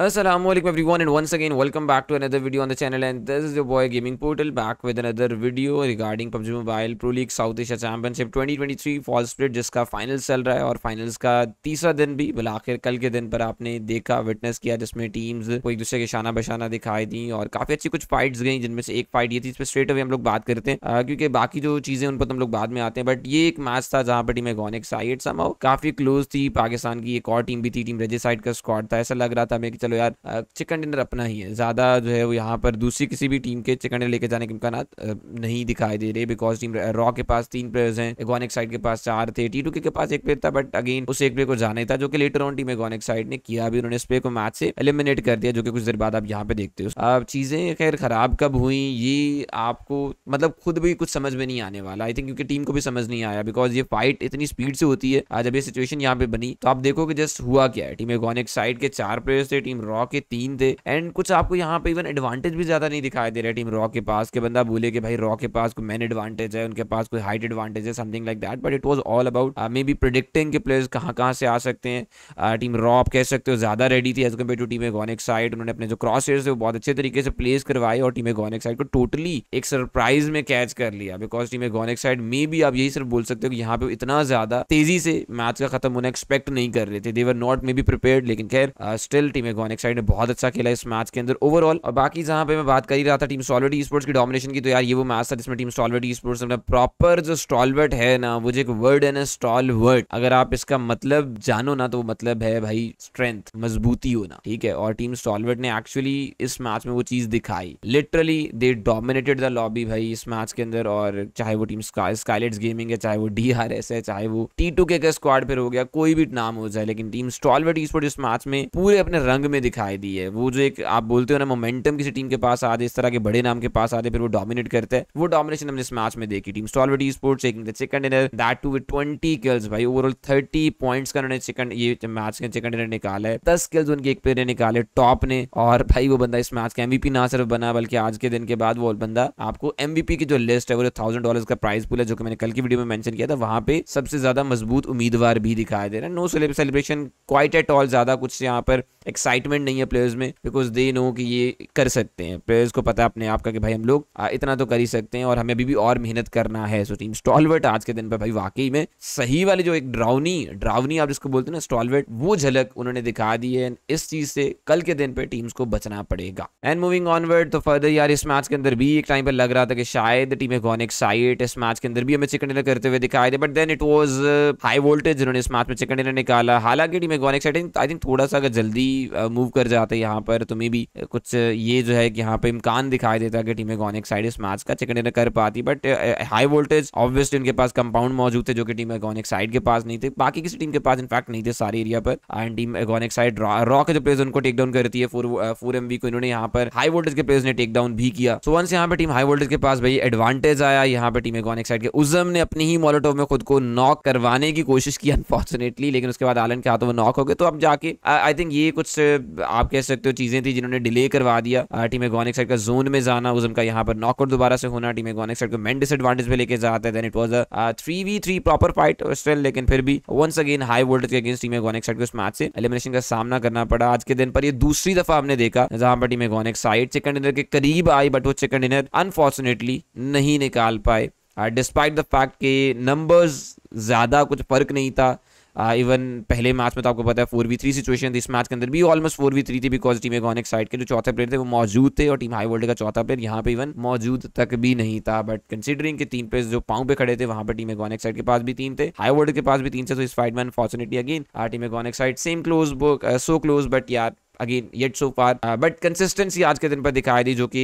Assalamu alaikum everyone and once again welcome back to another video on the channel and this is your boy gaming portal back with another video regarding PUBG Mobile Pro League South Asia Championship 2023 fall split जिसका finals चल रहा है और finals का तीसरा दिन भी बिलाखिर कल के दिन पर आपने देखा विटनेस किया जिसमें टीम्स को एक दूसरे के शाना बशाना दिखाई दी और काफी अच्छी कुछ फाइट्स गई जिनमें से एक फाइट ये थी इस पर स्ट्रेट अवे हम लोग बात करते हैं क्योंकि बाकी जो चीजें उन पर तो हम लोग बाद में आते हैं बट ये एक मैच था जहाँ पर टीम एगोनिक्स आई एट समाओ काफी क्लोज थी पाकिस्तान की एक और टीम भी थी टीम रजिसाइड का स्कॉट था ऐसा लग रहा था हमें चलो यार चिकन डिनर अपना ही है ज़्यादा जो है वो यहाँ पर दूसरी किसी भी टीम के चिकन डिनर लेके जाने के इम्कान नहीं दिखाई दे रहे बिकॉज टीम रॉ के पास तीन प्लेयर्स हैं एगोनिक साइड के पास चार थे टी के पास एक प्लेयर था बट अगेन उस एक प्लेयर को जाना था जो कि लेटर ऑन टीम एगोनिक साइड ने किया भी उन्होंने इस प्लेयर को मैच से एलिमिनेट कर दिया जो कि कुछ देर बाद आप यहाँ पे देखते हो अब चीज़ें खैर खराब कब हुई ये आपको मतलब खुद भी कुछ समझ में नहीं आने वाला आई थिंक क्योंकि टीम को भी समझ नहीं आया बिकॉज ये फाइट इतनी स्पीड से होती है जब ये सिचुएशन यहाँ पे बनी तो आप देखो कि जस्ट हुआ क्या है टीम एगोनिक साइड के चार प्लेयर्स थे टीम टीम रॉ के तीन थे एंड कुछ आपको यहाँ पे इवन एडवांटेज भी ज्यादा नहीं दिखाई दे रहा है टीम रॉ के पास के बंदा बोले कि भाई रॉ के पास कोई मैन एडवांटेज है उनके पास कोई हाइट एडवांटेज है something like that but it was all about maybe predicting के प्लेयर्स कहाँ कहाँ से आ सकते हैं uh, टीम रॉ आप कह सकते हो ज्यादा रेडी थी as compared to team एगोनिक side उन्होंने अपने जो क्रॉस थे वो बहुत अच्छे तरीके से प्लेस करवाए और टीम एगोनिक साइड को टोटली एक सरप्राइज में कैच कर लिया बिकॉज टीम एगोनिक साइड मे भी आप यही सिर्फ बोल सकते हो कि यहाँ पे इतना ज्यादा तेजी से मैच का खत्म होना एक्सपेक्ट नहीं कर रहे थे they were not maybe prepare लेकिन खैर still uh, team Agonxi8 Agonxi8 ने बहुत अच्छा खेला इस मैच के अंदर ओवरऑल और बाकी जहां पे मैं बात कर ही रहा था टीम सॉलवेट स्पोर्ट्स की डोमिनेशन की तो यार ये वो मैच था जिसमें टीम सॉलवेट स्पोर्ट्स ने प्रॉपर जो स्टॉलवर्ट है ना वो जो एक वर्ड है ना स्टॉलवर्ट अगर आप इसका मतलब जानो ना तो मतलब है भाई स्ट्रेंथ मजबूती होना ठीक है और टीम सॉलवर्ट ने एक्चुअली इस मैच में वो चीज दिखाई लिटरली दे डोमिनेटेड द लॉबी भाई इस मैच के अंदर और चाहे वो टीम स्काइलेट्स गेमिंग है चाहे वो डी है चाहे वो टी टू के स्क्वाड पर हो गया कोई भी नाम हो जाए लेकिन टीम स्टॉलवर्ट स्पोर्ट इस मैच में पूरे अपने रंग में दिखाई दी है वो जो एक आप बोलते हो ना मोमेंटम किसी टीम के पास आ जाए इस तरह के बड़े नाम के पास आ जाए फिर वो डोमिनेट करते हैं वो डोमिनेशन हमने इस मैच में देखी टीम सॉल्वेट स्पोर्ट्स एक second inner that too with twenty kills भाई ओवरऑल थर्टी पॉइंट का उन्होंने सेकंड ये मैच के सेकंड इनर निकाला है 10 किल्स उनके एक प्लेयर ने निकाले टॉप ने और भाई वो बंदा इस मैच का एमवीपी ना सिर्फ बना बल्कि आज के दिन के बाद वो बंदा आपको एमवीपी की जो लिस्ट है वो थाउजेंड डॉलर का प्राइस पूल है जो कि मैंने कल की वीडियो में मेंशन किया था वहां पे सबसे ज्यादा मजबूत उम्मीदवार भी दिखाई दे रहा है no celebration quite at all ज़्यादा कुछ यहाँ पर एक्साइटमेंट नहीं है प्लेयर्स में बिकॉज दे नो कि ये कर सकते हैं प्लेयर्स को पता है अपने आप का कि भाई हम लोग इतना तो कर ही सकते हैं और हमें अभी भी और मेहनत करना है सो टीम स्टॉलवर्ट आज के दिन पर भाई वाकई में सही वाले जो एक ड्रावनी ड्रावनी आप जिसको बोलते हैं ना स्टॉलवर्ट वो झलक उन्होंने दिखा दी है इस चीज से कल के दिन पर टीम्स को बचना पड़ेगा and moving onward to further यार इस मैच के अंदर भी एक टाइम पर लग रहा था कि शायद टीम गॉन एक्साइट इस मैच के अंदर भी हमें चिकन डिनर करते हुए दिखाई दे but then it was high voltage उन्होंने इस मैच में चिकन डिनर निकाला हालांकि team one exciting I think थोड़ा सा अगर जल्दी मूव कर जाते यहाँ पर तो मे भी कुछ ये जो है कि यहाँ पे इम्कान दिखाई देता है कि टीमें गॉन एक्साइड इस मैच का चिकन कर पाती बट हाई वोल्टेज ऑब्वियसली उनके पास कंपाउंड मौजूद थे जो कि टीम एगोनिक एक्साइड के पास नहीं थे बाकी किसी टीम के पास इनफैक्ट नहीं थे सारे एरिया पर and team Agonxi8 rock जो प्लेयर्स उनको टेक डाउन करती है फोर एम को इन्होंने यहाँ पर हाई वोल्टेज के प्लेयर्स ने टेक डाउन भी किया सो so, वंस यहाँ पे टीम हाई वोल्टेज के पास भाई एडवांटेज आया यहाँ पे टीम एगोनिक एक्साइड के उजम ने अपनी ही मोलोटोव में खुद को नॉक करवाने की कोशिश की अनफॉर्चुनेटली लेकिन उसके बाद आलन के हाथों में नॉक हो गए तो अब जाके आई थिंक ये कुछ uh, आप कह सकते हो चीजें थी जिन्होंने डिले करवा दिया टीम एगोनिक साइड का जोन में जाना उजम का यहाँ पर नॉकआउट दोबारा से होना टीम एगोनिक साइड को मैन डिसएडवांटेज पे लेके जाता है then it was a three v three proper fight still लेकिन फिर भी वंस अगेन हाई वोल्टेज के अगेंस्ट टीम एगोनिक साइड को इस मैच से एलिमिनेशन का सामना करना पड़ा आज के दिन पर ये दूसरी दफा हमने देखा जहां पर टीम एगोनिक साइड चिकन डिनर के करीब आई बट वो चिकन डिनर अनफॉर्चुनेटली नहीं निकाल पाए डिस्पाइट द फैक्ट के नंबर्स ज़्यादा कुछ फर्क नहीं था इवन uh, पहले मैच में तो आपको पता है फोर वी थ्री सिचुएशन थी इस मैच के अंदर भी ऑलमोस्ट फोर वी थ्री थी बिकॉज टीम एगोनिक साइड के जो चौथे प्लेयर थे वो मौजूद थे और टीम हाई वर्ल्ड का चौथा प्लेयर यहाँ पे इवन मौजूद तक भी नहीं था बट कंसिडरिंग के तीन प्लेयर जो पाँव पे खड़े थे वहां पर टीम एगोनिक साइड के पास भी तीन थे हाई वर्ल्ड के पास भी तीन थे तो इस फाइट में unfortunately again team एगोनिक Agonxi8 same close so close but यार again yet so far but consistency आज के दिन पर दिखाई दी जो कि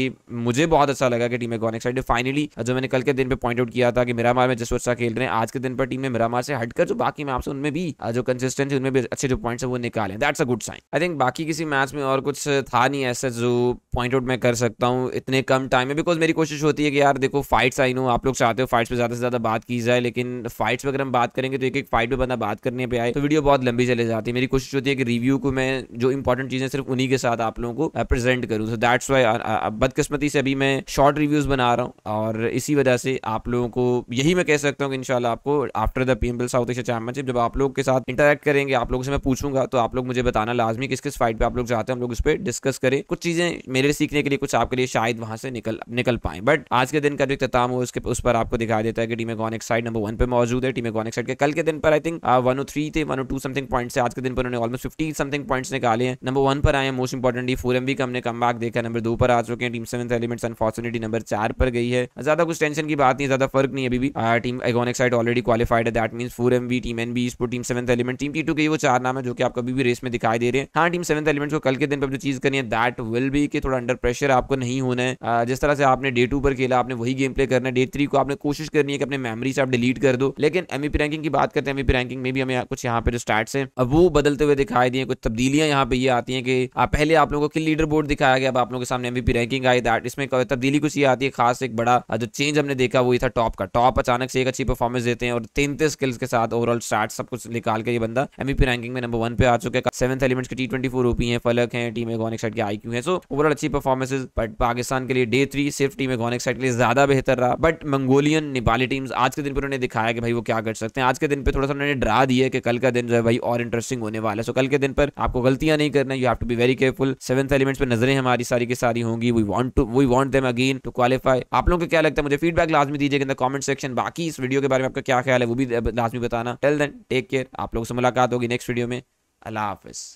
मुझे बहुत अच्छा लगा कि टीम में एक्साइटेड फाइनली जो मैंने कल के दिन पे पॉइंट आउट किया था कि मार में जिस वर्षा खेल रहे हैं आज के दिन पर टीम में मार से हटकर जो बाकी मैप्स उनमें भी uh, जो कंसिस्टेंसी उनमें भी अच्छे जो पॉइंट्स है वो निकाले that's a good sign I think बाकी किसी मैच में और कुछ था नहीं ऐसा जो पॉइंट आउट मैं कर सकता हूँ इतने कम टाइम में बिकॉज मेरी कोशिश होती है कि यार देखो फाइट्स आई नो आप लोग चाहते हो फाइट्स पर ज्यादा से ज्यादा बात की जाए लेकिन फाइट्स पर अगर हम बात करेंगे तो एक एक फाइट पर बंदा बात करने पर आए तो वीडियो बहुत लंबी चले जाती है मेरी कोशिश होती है कि रिव्यू को मैं जो इंपॉर्टेंट चीजें चीजें सिर्फ उन्हीं के साथ आप लोगों को प्रेजेंट करूँ सो दैट्स वाई बदकिस्मती से अभी मैं शॉर्ट रिव्यूज बना रहा हूँ और इसी वजह से आप लोगों को यही मैं कह सकता हूँ कि इनशाला आपको after the P South Asia championship जब आप लोग के साथ इंटरेक्ट करेंगे आप लोगों से मैं पूछूंगा तो आप लोग मुझे बताना लाजमी किस किस फाइट पे आप लोग जाते हैं हम लोग उस पर डिस्कस करें कुछ चीजें मेरे लिए सीखने के लिए कुछ आपके लिए शायद वहां से निकल निकल पाए बट आज के दिन का जो इख्ताम हो उसके उस पर आपको दिखाई देता है कि team Agonxi8 number one पे मौजूद है टीम गॉनिक साइड के कल के दिन पर I think one O three थे one O two something point से आज के दिन पर उन्होंने ऑलमोस्ट फिफ्टी समथिंग पॉइंट्स निकाले हैं नंबर वन वन पर आए मोस्ट इंपॉर्टेंटली फोर एम का हमने कम देखा नंबर दो पर आ चुके हैं team seven elements unfortunately number चार पर गई है ज्यादा कुछ टेंशन की बात नहीं ज्यादा फर्क नहीं अभी भी टीम एगोनिक साइड ऑलरेडी क्वालिफाइड है that mean four M team N B team seven element team T two के वो चार नाम है जो कि आपको अभी भी रेस में दिखाई दे रहे हैं हाँ टीम सेवन एलिमेंट्स को कल के दिन पर जो चीज करनी है दैट विल बी के थोड़ा अंडर प्रेशर आपको नहीं होना है जिस तरह से आपने डे टू पर खेला आपने वही गेम प्ले करना है डे थ्री को आपने कोशिश करनी है कि अपने मेमरी से आप डिलीट कर दो लेकिन एमपी रैंकिंग की बात करते हैं एमपी रैंकिंग में भी हमें कुछ यहाँ पे जो स्टार्ट है वो बदलते हुए दिखाई दिए कुछ तब्दीलियां यहाँ पे ये आती है चाहिए कि आप पहले आप लोगों के लीडर बोर्ड दिखाया गया अब आप लोगों के सामने एमबीपी रैंकिंग आई दैट इसमें तब्दीली कुछ ये आती है खास एक बड़ा जो चेंज हमने देखा वही था टॉप का टॉप अचानक से एक अच्छी परफॉर्मेंस देते हैं और तैंतीस स्किल्स के साथ ओवरऑल स्टार्ट सब कुछ निकाल के ये बंदा एमबीपी रैंकिंग में नंबर वन पे आ चुके सेवंथ एलिमेंट्स के टी ट्वेंटी फोर रूपी है फलक है टीम एगोनिक साइड के आई क्यू है सो ओवरऑल अच्छी परफॉर्मेंस बट पाकिस्तान के लिए डे थ्री सिर्फ टीम एगोनिक साइड के लिए ज्यादा बेहतर रहा बट मंगोलियन नेपाली टीम आज के दिन पर उन्होंने दिखाया कि भाई वो क्या कर सकते हैं आज के दिन पर थोड़ा सा उन्होंने डरा दिया कि कल का दिन जो है भाई और इंटरेस्टिंग होने वाला है सो कल के दिन पर आपको गलतियां नहीं करना you you have to be very careful seventh elements पे नजरें हमारी सारी की सारी होंगी we want to we want them again to qualify आप लोगों को क्या लगता है मुझे फीडबैक लाजमी दीजिए इन द कमेंट सेक्शन बाकी इस वीडियो के बारे में आपका क्या ख्याल है वो भी लाजमी बताना टेल देन टेक केयर आप लोगों से मुलाकात होगी नेक्स्ट वीडियो में अल्लाह हाफिज़